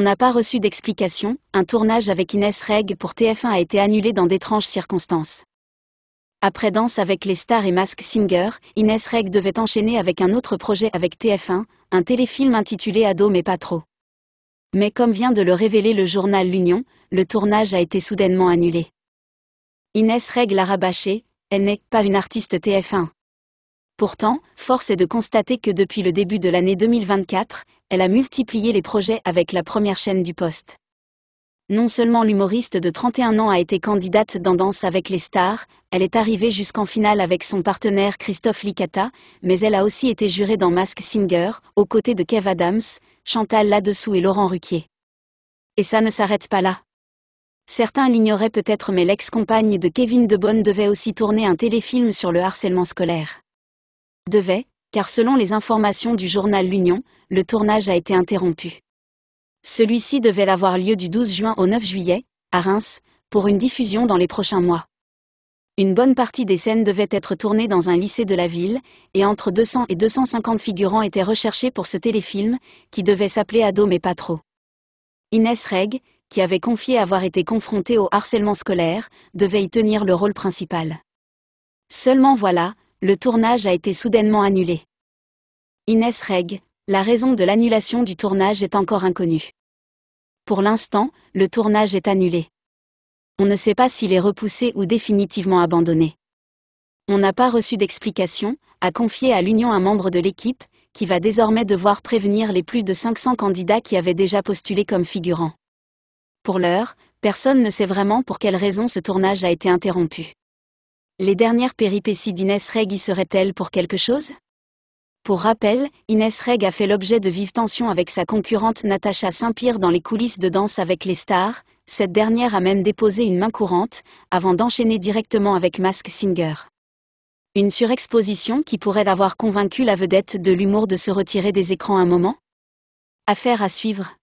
On n'a pas reçu d'explication, un tournage avec Inès Reg pour TF1 a été annulé dans d'étranges circonstances. Après Danse avec les stars et Mask Singer, Inès Reg devait enchaîner avec un autre projet avec TF1, un téléfilm intitulé Ado mais pas trop. Mais comme vient de le révéler le journal L'Union, le tournage a été soudainement annulé. Inès Reg l'a rabâché, elle n'est pas une artiste TF1. Pourtant, force est de constater que depuis le début de l'année 2024, elle a multiplié les projets avec la première chaîne du poste. Non seulement l'humoriste de 31 ans a été candidate dans Danse avec les stars, elle est arrivée jusqu'en finale avec son partenaire Christophe Licata, mais elle a aussi été jurée dans Mask Singer, aux côtés de Kev Adams, Chantal Ladessous et Laurent Ruquier. Et ça ne s'arrête pas là. Certains l'ignoraient peut-être mais l'ex-compagne de Kevin Debonne devait aussi tourner un téléfilm sur le harcèlement scolaire. Devait, car selon les informations du journal L'Union, le tournage a été interrompu. Celui-ci devait avoir lieu du 12 juin au 9 juillet, à Reims, pour une diffusion dans les prochains mois. Une bonne partie des scènes devait être tournée dans un lycée de la ville, et entre 200 et 250 figurants étaient recherchés pour ce téléfilm, qui devait s'appeler Ado mais pas trop. Inès Reg, qui avait confié avoir été confrontée au harcèlement scolaire, devait y tenir le rôle principal. Seulement voilà, le tournage a été soudainement annulé. Inès Reg, la raison de l'annulation du tournage est encore inconnue. Pour l'instant, le tournage est annulé. On ne sait pas s'il est repoussé ou définitivement abandonné. On n'a pas reçu d'explication, a confié à l'Union un membre de l'équipe, qui va désormais devoir prévenir les plus de 500 candidats qui avaient déjà postulé comme figurants. Pour l'heure, personne ne sait vraiment pour quelle raison ce tournage a été interrompu. Les dernières péripéties d'Inès Reg y seraient-elles pour quelque chose Pour rappel, Inès Reg a fait l'objet de vives tensions avec sa concurrente Natacha Saint-Pierre dans les coulisses de Danse avec les stars, cette dernière a même déposé une main courante, avant d'enchaîner directement avec Mask Singer. Une surexposition qui pourrait avoir convaincu la vedette de l'humour de se retirer des écrans un moment Affaire à suivre.